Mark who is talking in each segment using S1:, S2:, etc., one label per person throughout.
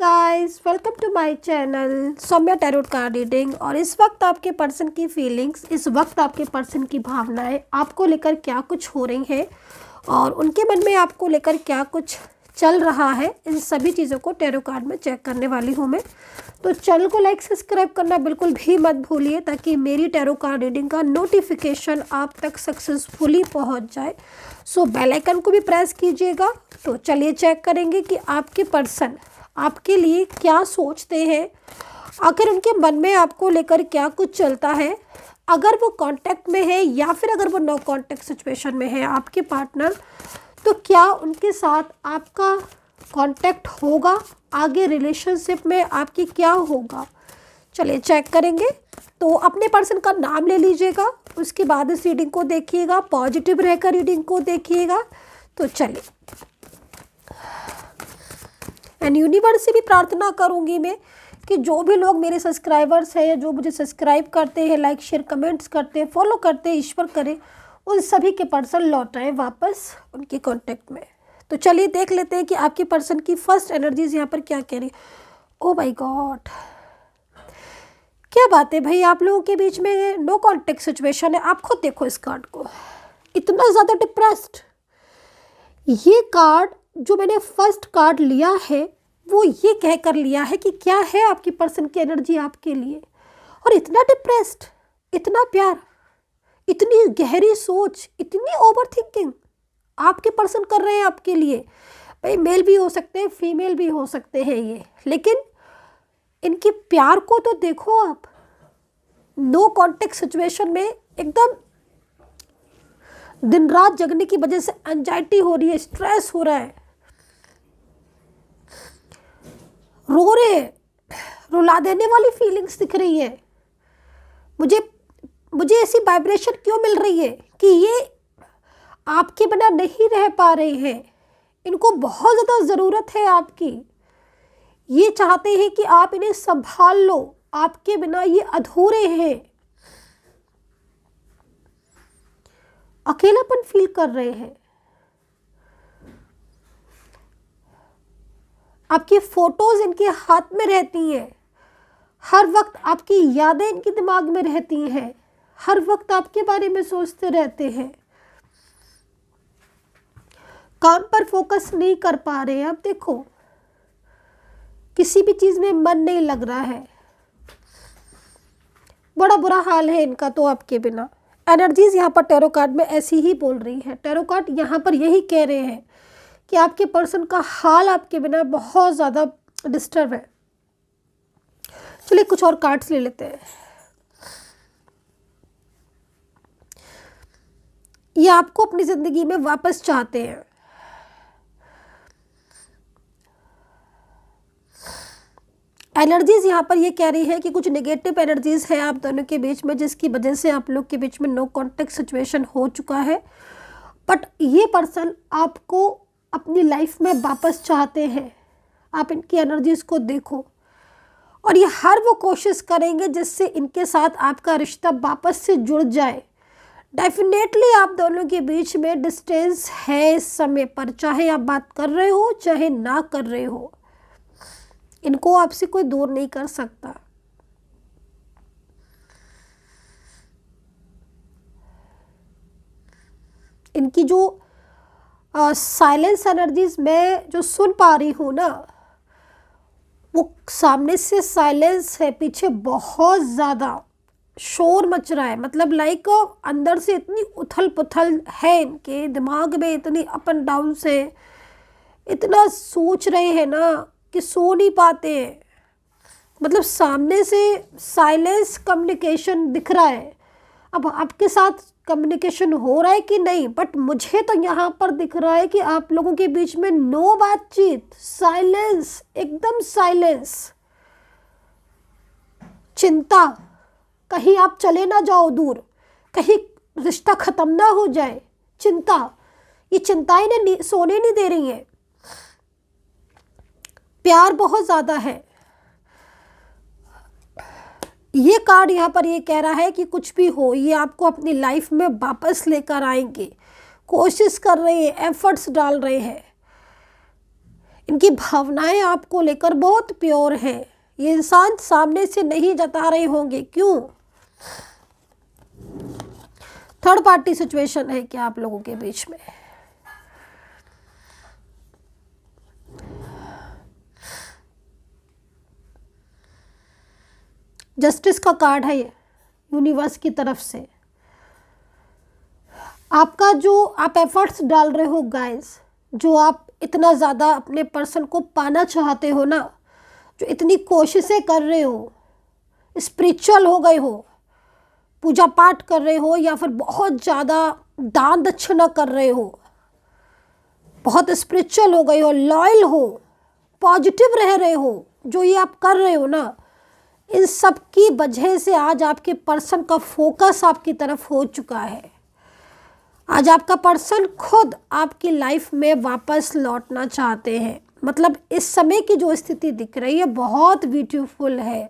S1: guys welcome to my channel Saumya tarot card reading और इस वक्त आपके पर्सन की फीलिंग्स इस वक्त आपके पर्सन की भावनाएं आपको लेकर क्या कुछ हो रही हैं और उनके मन में आपको लेकर क्या कुछ चल रहा है इन सभी चीज़ों को टैरो कार्ड में चेक करने वाली हूँ मैं तो चैनल को लाइक सब्सक्राइब करना बिल्कुल भी मत भूलिए ताकि मेरी टैरो कार्ड रीडिंग का नोटिफिकेशन आप तक सक्सेसफुली पहुँच जाए सो बेल आइकन को भी प्रेस कीजिएगा तो चलिए चेक करेंगे कि आपके पर्सन आपके लिए क्या सोचते हैं आखिर उनके मन में आपको लेकर क्या कुछ चलता है अगर वो कांटेक्ट में है या फिर अगर वो नो कांटेक्ट सिचुएशन में है आपके पार्टनर तो क्या उनके साथ आपका कांटेक्ट होगा आगे रिलेशनशिप में आपकी क्या होगा चलिए चेक करेंगे तो अपने पर्सन का नाम ले लीजिएगा उसके बाद इस रीडिंग को देखिएगा पॉजिटिव रहकर रीडिंग को देखिएगा तो चलिए एंड यूनिवर्स से भी प्रार्थना करूँगी मैं कि जो भी लोग मेरे सब्सक्राइबर्स हैं या जो मुझे सब्सक्राइब करते हैं लाइक शेयर कमेंट्स करते हैं फॉलो करते हैं ईश्वर करें उन सभी के पर्सन लौट आए वापस उनके कॉन्टेक्ट में तो चलिए देख लेते हैं कि आपके पर्सन की फर्स्ट एनर्जीज यहाँ पर क्या कह रही ओ माई गॉड क्या बात है भाई आप लोगों के बीच में नो कॉन्टेक्ट सिचुएशन है आप खुद देखो इस कार्ड को इतना ज़्यादा डिप्रेस्ड ये कार्ड जो मैंने फर्स्ट कार्ड लिया है वो ये कह कर लिया है कि क्या है आपकी पर्सन की एनर्जी आपके लिए और इतना डिप्रेस्ड इतना प्यार इतनी गहरी सोच इतनी ओवर थिंकिंग आपके पर्सन कर रहे हैं आपके लिए भाई मेल भी हो सकते हैं फीमेल भी हो सकते हैं ये लेकिन इनके प्यार को तो देखो आप नो कॉन्टेक्ट सिचुएशन में एकदम दिन रात जगने की वजह से एंजाइटी हो रही है स्ट्रेस हो रहा है रो रहे रुला देने वाली फीलिंग्स दिख रही है मुझे मुझे ऐसी वाइब्रेशन क्यों मिल रही है कि ये आपके बिना नहीं रह पा रहे हैं इनको बहुत ज़्यादा ज़रूरत है आपकी ये चाहते हैं कि आप इन्हें संभाल लो आपके बिना ये अधूरे हैं अकेलापन फील कर रहे हैं आपकी फ़ोटोज़ इनके हाथ में रहती हैं हर वक्त आपकी यादें इनके दिमाग में रहती हैं हर वक्त आपके बारे में सोचते रहते हैं काम पर फोकस नहीं कर पा रहे हैं आप देखो किसी भी चीज़ में मन नहीं लग रहा है बड़ा बुरा हाल है इनका तो आपके बिना एनर्जीज यहाँ पर टेरो कार्ड में ऐसी ही बोल रही है टेरो कार्ड यहाँ पर यही कह रहे हैं कि आपके पर्सन का हाल आपके बिना बहुत ज़्यादा डिस्टर्ब है चलिए कुछ और कार्ड्स ले लेते हैं ये आपको अपनी ज़िंदगी में वापस चाहते हैं एनर्जीज यहाँ पर ये कह रही है कि कुछ नेगेटिव एनर्जीज है आप दोनों के बीच में जिसकी वजह से आप लोग के बीच में नो कॉन्टेक्ट सिचुएशन हो चुका है बट ये पर्सन आपको अपनी लाइफ में वापस चाहते हैं आप इनकी एनर्जीज़ को देखो और ये हर वो कोशिश करेंगे जिससे इनके साथ आपका रिश्ता वापस से जुड़ जाए डेफिनेटली आप दोनों के बीच में डिस्टेंस है इस समय पर चाहे आप बात कर रहे हो चाहे ना कर रहे हो इनको आपसे कोई दूर नहीं कर सकता इनकी जो साइलेंस एनर्जीज मैं जो सुन पा रही हूँ ना वो सामने से साइलेंस है पीछे बहुत ज़्यादा शोर मच रहा है मतलब लाइक अंदर से इतनी उथल पुथल है इनके दिमाग में इतनी अप एंड डाउन से इतना सोच रहे हैं ना कि सो नहीं पाते हैं मतलब सामने से साइलेंस कम्युनिकेशन दिख रहा है अब आपके साथ कम्युनिकेशन हो रहा है कि नहीं बट मुझे तो यहाँ पर दिख रहा है कि आप लोगों के बीच में नो बातचीत साइलेंस एकदम साइलेंस चिंता कहीं आप चले ना जाओ दूर कहीं रिश्ता ख़त्म ना हो जाए चिंता ये चिंताएं ने सोने नहीं दे रही हैं प्यार बहुत ज़्यादा है ये कार्ड यहाँ पर ये कह रहा है कि कुछ भी हो ये आपको अपनी लाइफ में वापस लेकर आएंगे कोशिश कर रहे हैं एफर्ट्स डाल रहे हैं इनकी भावनाएं आपको लेकर बहुत प्योर हैं ये इंसान सामने से नहीं जता रहे होंगे क्यों थर्ड पार्टी सिचुएशन है क्या आप लोगों के बीच में जस्टिस का कार्ड है ये यूनिवर्स की तरफ से आपका जो आप एफर्ट्स डाल रहे हो गाइस जो आप इतना ज़्यादा अपने पर्सन को पाना चाहते हो ना जो इतनी कोशिशें कर रहे हो स्पिरिचुअल हो गए हो पूजा पाठ कर रहे हो या फिर बहुत ज़्यादा दान दक्षिणा कर रहे हो बहुत स्पिरिचुअल हो गए हो लॉयल हो पॉजिटिव रह रहे हो जो ये आप कर रहे हो ना इन सब की वजह से आज आपके पर्सन का फोकस आपकी तरफ हो चुका है आज आपका पर्सन खुद आपकी लाइफ में वापस लौटना चाहते हैं मतलब इस समय की जो स्थिति दिख रही है बहुत ब्यूटीफुल है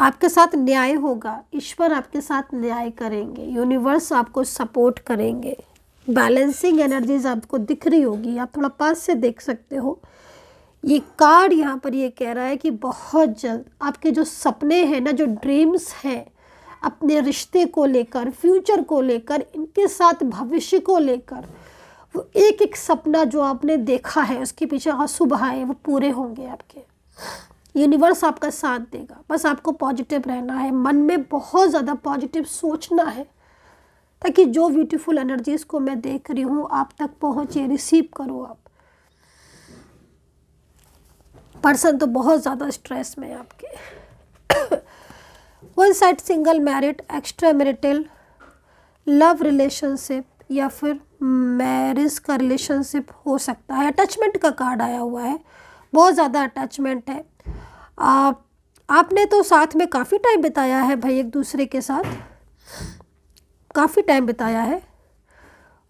S1: आपके साथ न्याय होगा ईश्वर आपके साथ न्याय करेंगे यूनिवर्स आपको सपोर्ट करेंगे बैलेंसिंग एनर्जीज आपको दिख रही होगी आप थोड़ा पास से देख सकते हो ये कार्ड यहाँ पर ये कह रहा है कि बहुत जल्द आपके जो सपने हैं ना जो ड्रीम्स हैं अपने रिश्ते को लेकर फ्यूचर को लेकर इनके साथ भविष्य को लेकर वो एक एक सपना जो आपने देखा है उसके पीछे आंसू बहाए वो पूरे होंगे आपके यूनिवर्स आपका साथ देगा बस आपको पॉजिटिव रहना है मन में बहुत ज़्यादा पॉजिटिव सोचना है ताकि जो ब्यूटीफुल एनर्जीज़ को मैं देख रही हूँ आप तक पहुँचे रिसीव करो आप पर्सन तो बहुत ज़्यादा स्ट्रेस में है आपके one side single married extra marital love relationship या फिर मैरिज का रिलेशनशिप हो सकता है अटैचमेंट का कार्ड आया हुआ है बहुत ज़्यादा अटैचमेंट है आप आपने तो साथ में काफ़ी टाइम बिताया है भाई एक दूसरे के साथ काफ़ी टाइम बिताया है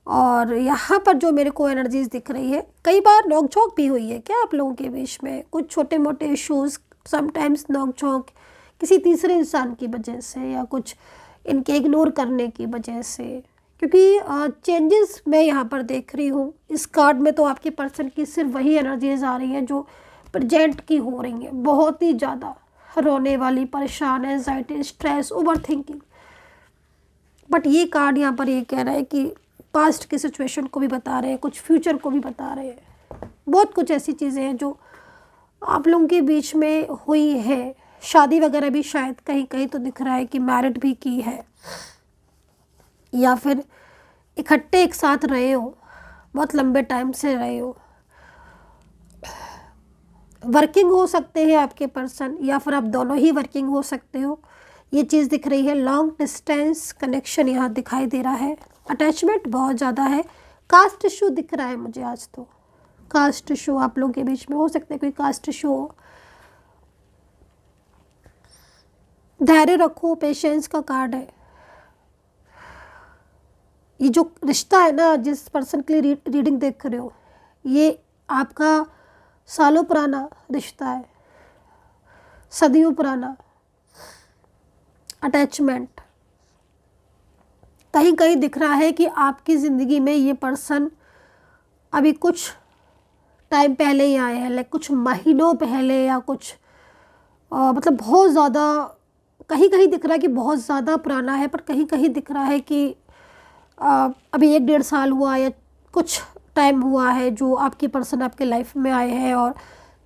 S1: और यहाँ पर जो मेरे को एनर्जीज दिख रही है कई बार नोक झोंक भी हुई है क्या आप लोगों के बीच में कुछ छोटे मोटे इशूज़ समटाइम्स नोक झोंक किसी तीसरे इंसान की वजह से या कुछ इनके इग्नोर करने की वजह से क्योंकि चेंजेस मैं यहाँ पर देख रही हूँ इस कार्ड में तो आपके पर्सन की सिर्फ वही एनर्जीज आ रही हैं जो प्रजेंट की हो रही हैं बहुत ही ज़्यादा रोने वाली परेशान anxiety stress over thinking but ये कार्ड यहाँ पर ये कह रहा है कि पास्ट की सिचुएशन को भी बता रहे हैं कुछ फ्यूचर को भी बता रहे हैं बहुत कुछ ऐसी चीज़ें हैं जो आप लोगों के बीच में हुई है शादी वगैरह भी शायद कहीं कहीं तो दिख रहा है कि मैरिड भी की है या फिर इकट्ठे एक साथ रहे हो बहुत लंबे टाइम से रहे हो वर्किंग हो सकते हैं आपके पर्सन या फिर आप दोनों ही वर्किंग हो सकते हो ये चीज़ दिख रही है लॉन्ग डिस्टेंस कनेक्शन यहाँ दिखाई दे रहा है अटैचमेंट बहुत ज़्यादा है कास्ट इशू दिख रहा है मुझे आज तो कास्ट इशू आप लोगों के बीच में हो सकता है कोई कास्ट इशू हो धैर्य रखो पेशेंस का कार्ड है ये जो रिश्ता है ना जिस पर्सन के लिए रीडिंग देख रहे हो ये आपका सालों पुराना रिश्ता है सदियों पुराना अटैचमेंट कहीं कहीं दिख रहा है कि आपकी ज़िंदगी में ये पर्सन अभी कुछ टाइम पहले ही आए हैं लाइक कुछ महीनों पहले या कुछ आ, मतलब बहुत ज़्यादा कहीं कहीं दिख रहा है कि बहुत ज़्यादा पुराना है पर कहीं कहीं दिख रहा है कि आ, अभी एक डेढ़ साल हुआ या कुछ टाइम हुआ है जो आपकी पर्सन आपके लाइफ में आए हैं और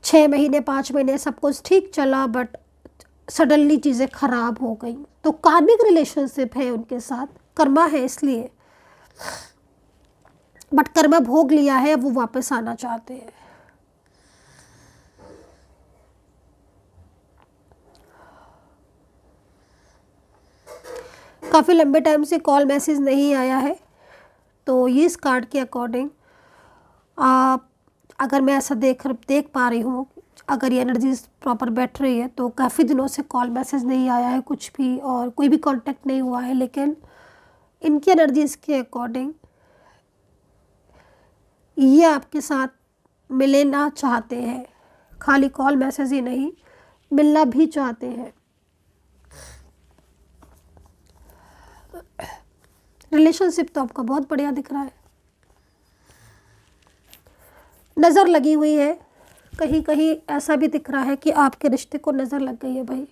S1: छः महीने पाँच महीने सब कुछ ठीक चला बट सडनली चीज़ें ख़राब हो गई तो कार्मिक रिलेशनशिप है उनके साथ कर्मा है इसलिए बट कर्मा भोग लिया है वो वापस आना चाहते हैं काफ़ी लंबे टाइम से कॉल मैसेज नहीं आया है तो ये इस कार्ड के अकॉर्डिंग आप अगर मैं ऐसा देख देख पा रही हूँ अगर ये एनर्जी प्रॉपर बैठ रही है तो काफ़ी दिनों से कॉल मैसेज नहीं आया है कुछ भी और कोई भी कांटेक्ट नहीं हुआ है लेकिन इनकी एनर्जी के अकॉर्डिंग ये आपके साथ मिलना चाहते हैं खाली कॉल मैसेज ही नहीं मिलना भी चाहते हैं रिलेशनशिप तो आपका बहुत बढ़िया दिख रहा है नज़र लगी हुई है कहीं कहीं ऐसा भी दिख रहा है कि आपके रिश्ते को नज़र लग गई है भाई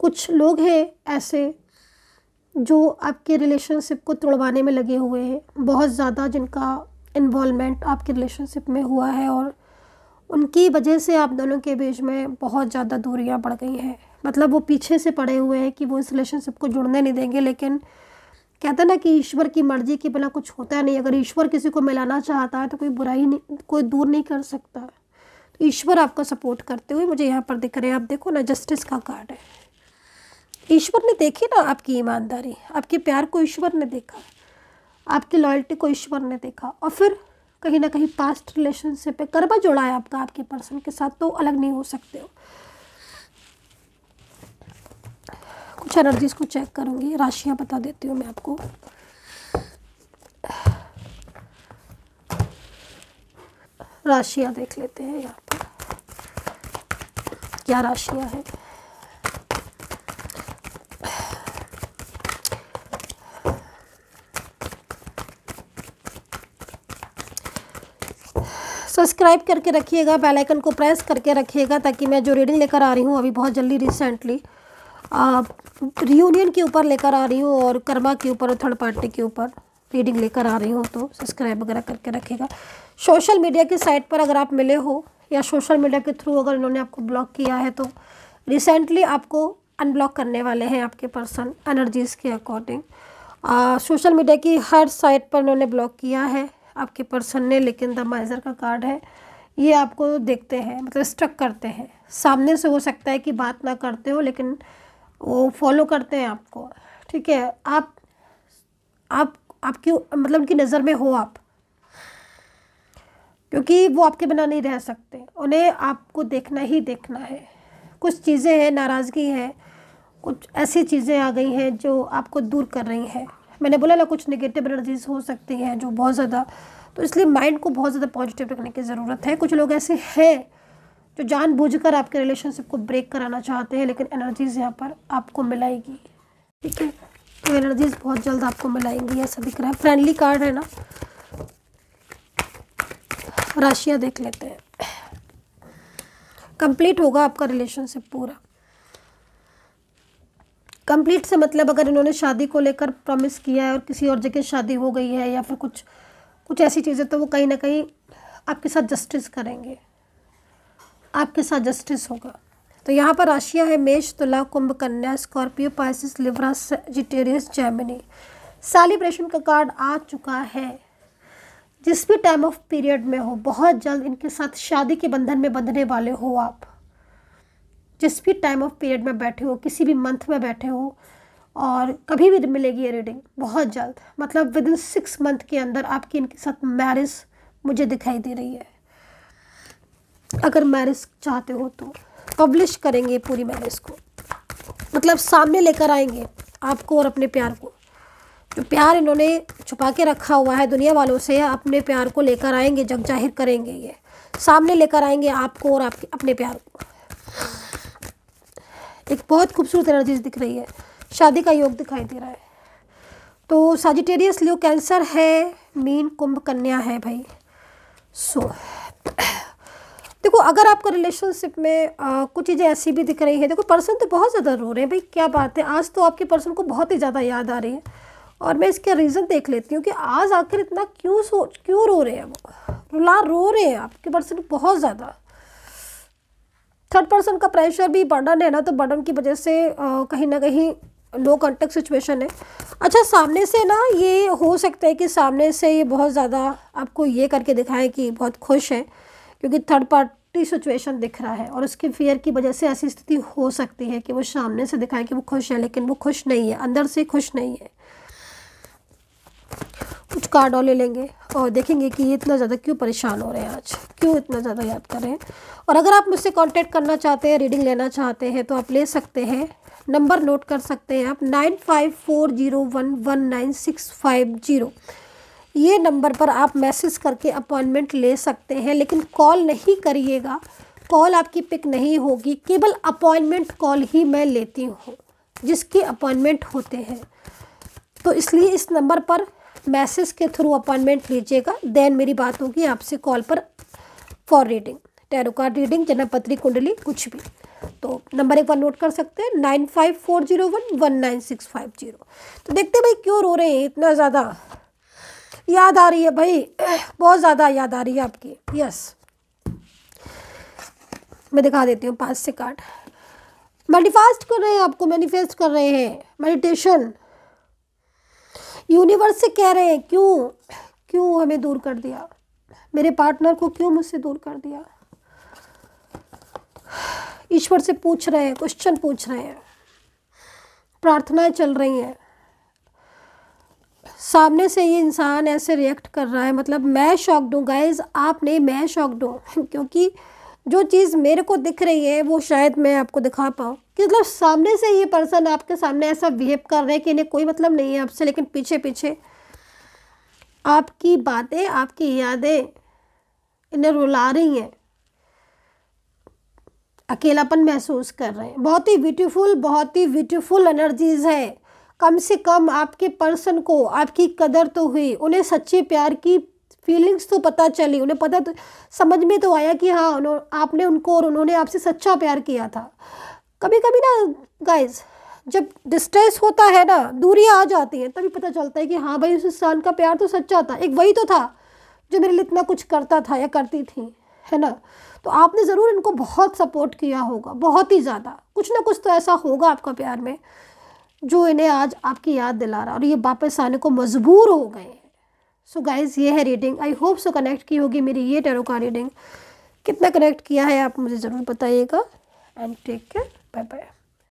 S1: कुछ लोग हैं ऐसे जो आपके रिलेशनशिप को तोड़वाने में लगे हुए हैं बहुत ज़्यादा जिनका इन्वॉलमेंट आपके रिलेशनशिप में हुआ है और उनकी वजह से आप दोनों के बीच में बहुत ज़्यादा दूरियाँ बढ़ गई हैं मतलब वो पीछे से पड़े हुए हैं कि वो इस रिलेशनशिप को जुड़ने नहीं देंगे लेकिन कहते ना कि ईश्वर की मर्जी के बिना कुछ होता नहीं अगर ईश्वर किसी को मिलाना चाहता है तो कोई बुराई नहीं कोई दूर नहीं कर सकता तो ईश्वर आपका सपोर्ट करते हुए मुझे यहाँ पर दिख रहे हैं आप देखो ना जस्टिस का कार्ड है ईश्वर ने देखी ना आपकी ईमानदारी आपके प्यार को ईश्वर ने देखा आपकी लॉयल्टी को ईश्वर ने देखा और फिर कहीं ना कहीं पास्ट रिलेशनशिप पे कर्मा जोड़ा है आपका आपके पर्सन के साथ तो अलग नहीं हो सकते हो कुछ एनर्जीज को चेक करूँगी राशियाँ बता देती हूँ मैं आपको राशियाँ देख लेते हैं यहाँ पर क्या राशियाँ हैं सब्सक्राइब करके रखिएगा बेल आइकन को प्रेस करके रखिएगा ताकि मैं जो रीडिंग लेकर आ रही हूँ अभी बहुत जल्दी रिसेंटली रियूनियन के ऊपर लेकर आ रही हूँ और कर्मा के ऊपर और थर्ड पार्टी के ऊपर रीडिंग लेकर आ रही हूँ तो सब्सक्राइब वगैरह करके रखिएगा सोशल मीडिया की साइट पर अगर आप मिले हो या सोशल मीडिया के थ्रू अगर इन्होंने आपको ब्लॉक किया है तो रिसेंटली आपको अनब्लॉक करने वाले हैं आपके पर्सन एनर्जीज़ के अकॉर्डिंग सोशल मीडिया की हर साइट पर इन्होंने ब्लॉक किया है आपके पर्सन ने लेकिन द माइजर का कार्ड है ये आपको देखते हैं मतलब स्ट्रक करते हैं सामने से हो सकता है कि बात ना करते हो लेकिन वो फॉलो करते हैं आपको ठीक है आप आप आपकी मतलब की नज़र में हो आप क्योंकि वो आपके बिना नहीं रह सकते उन्हें आपको देखना ही देखना है कुछ चीज़ें हैं नाराज़गी है कुछ ऐसी चीज़ें आ गई हैं जो आपको दूर कर रही हैं मैंने बोला ना कुछ निगेटिव एनर्जीज हो सकती हैं जो बहुत ज़्यादा तो इसलिए माइंड को बहुत ज़्यादा पॉजिटिव रखने की ज़रूरत है कुछ लोग ऐसे हैं जो जानबूझकर आपके रिलेशनशिप को ब्रेक कराना चाहते हैं लेकिन एनर्जीज़ यहाँ पर आपको मिलाएगी ठीक है तो एनर्जीज़ बहुत जल्द आपको मिलाएंगी ऐसा दिख रहा है फ्रेंडली कार्ड है ना राशियाँ देख लेते हैं कंप्लीट होगा आपका रिलेशनशिप पूरा कंप्लीट से मतलब अगर इन्होंने शादी को लेकर प्रॉमिस किया है और किसी और जगह शादी हो गई है या फिर कुछ कुछ ऐसी चीज़ें तो वो कहीं ना कहीं आपके साथ जस्टिस करेंगे आपके साथ जस्टिस होगा तो यहाँ पर राशियाँ हैं मेष Tula Kumbh Kanya Scorpio Pisces Libra Sagittarius Gemini celebration का कार्ड आ चुका है जिस भी टाइम ऑफ पीरियड में हो बहुत जल्द इनके साथ शादी के बंधन में बंधने वाले हो आप जिस भी टाइम ऑफ पीरियड में बैठे हो किसी भी मंथ में बैठे हो और कभी भी मिलेगी ये रीडिंग बहुत जल्द मतलब विद इन सिक्स मंथ के अंदर आपकी इनके साथ मैरिज मुझे दिखाई दे रही है अगर मैरिज चाहते हो तो पब्लिश करेंगे पूरी मैरिज को मतलब सामने लेकर आएंगे आपको और अपने प्यार को जो प्यार इन्होंने छुपा के रखा हुआ है दुनिया वालों से अपने प्यार को लेकर आएंगे जग जाहिर करेंगे ये सामने लेकर आएंगे आपको और आपके अपने प्यार को एक बहुत खूबसूरत एनर्जी दिख रही है शादी का योग दिखाई दे रहा है तो साजिटेरियस लियो कैंसर है मीन कुंभ कन्या है भाई सो so, देखो अगर आपको रिलेशनशिप में आ, कुछ चीज़ें ऐसी भी दिख रही है देखो पर्सन तो बहुत ज़्यादा रो रहे हैं भाई क्या बात है आज तो आपके पर्सन को बहुत ही ज़्यादा याद आ रही है और मैं इसके रीज़न देख लेती हूँ कि आज आखिर इतना क्यों सोच क्यों रो रहे हैं वो रुला रो रहे हैं आपके पर्सन बहुत ज़्यादा थर्ड पर्सन का प्रेशर भी बर्डन है ना तो बर्डन की वजह से कहीं ना कहीं नो कॉन्टेक्ट सिचुएशन है अच्छा सामने से ना ये हो सकता है कि सामने से ये बहुत ज़्यादा आपको ये करके दिखाए कि बहुत खुश है क्योंकि थर्ड पार्टी सिचुएशन दिख रहा है और उसके फियर की वजह से ऐसी स्थिति हो सकती है कि वो सामने से दिखाए कि वो खुश है लेकिन वो खुश नहीं है अंदर से खुश नहीं है कुछ कार्ड और ले लेंगे और देखेंगे कि ये इतना ज़्यादा क्यों परेशान हो रहे हैं आज क्यों इतना ज़्यादा याद कर रहे हैं और अगर आप मुझसे कांटेक्ट करना चाहते हैं रीडिंग लेना चाहते हैं तो आप ले सकते हैं नंबर नोट कर सकते हैं आप nine five four zero one one nine six five zero ये नंबर पर आप मैसेज करके अपॉइंटमेंट ले सकते हैं लेकिन कॉल नहीं करिएगा कॉल आपकी पिक नहीं होगी केवल अपॉइंटमेंट कॉल ही मैं लेती हूँ जिसके अपॉइंटमेंट होते हैं तो इसलिए इस नंबर पर मैसेज के थ्रू अपॉइंटमेंट लीजिएगा देन मेरी बात होगी आपसे कॉल पर for reading tarot card reading जन्म कुंडली कुछ भी तो नंबर एक बार नोट कर सकते हैं nine five four zero one one nine six five zero तो देखते भाई क्यों रो रहे हैं इतना ज़्यादा याद आ रही है भाई बहुत ज़्यादा याद आ रही है आपकी यस मैं दिखा देती हूँ पाँच से कार्ड मैनिफेस्ट कर रहे हैं आपको मैनिफेस्ट कर रहे हैं मेडिटेशन यूनिवर्स से कह रहे हैं क्यों क्यों हमें दूर कर दिया मेरे पार्टनर को क्यों मुझसे दूर कर दिया ईश्वर से पूछ रहे हैं क्वेश्चन पूछ रहे हैं प्रार्थनाएं चल रही हैं सामने से ये इंसान ऐसे रिएक्ट कर रहा है मतलब मैं शॉक्ड हूँ गाइज आपने मैं शॉक्ड हूँ क्योंकि जो चीज़ मेरे को दिख रही है वो शायद मैं आपको दिखा पाऊँ कि मतलब सामने से ये पर्सन आपके सामने ऐसा बिहेव कर रहे हैं कि इन्हें कोई मतलब नहीं है आपसे लेकिन पीछे पीछे आपकी बातें आपकी यादें इन्हें रुला रही हैं अकेलापन महसूस कर रहे हैं बहुत ही ब्यूटीफुल बहुत ही ब्यूटीफुल एनर्जीज है कम से कम आपके पर्सन को आपकी कदर तो हुई उन्हें सच्चे प्यार की फीलिंग्स तो पता चली उन्हें पता तो समझ में तो आया कि हाँ उन्होंने आपने उनको और उन्होंने आपसे सच्चा प्यार किया था कभी कभी ना गाइज जब डिस्ट्रेस होता है ना दूरियाँ आ जाती हैं तभी पता चलता है कि हाँ भाई उस इंसान का प्यार तो सच्चा था एक वही तो था जो मेरे लिए इतना कुछ करता था या करती थी है ना तो आपने ज़रूर इनको बहुत सपोर्ट किया होगा बहुत ही ज़्यादा कुछ ना कुछ तो ऐसा होगा आपका प्यार में जो इन्हें आज आपकी याद दिला रहा और ये वापस आने को मजबूर हो गए सो गाइज़ ये है reading I hope so connect की होगी मेरी ये टेरो का रीडिंग कितना कनेक्ट किया है आप मुझे ज़रूर बताइएगा and take care bye bye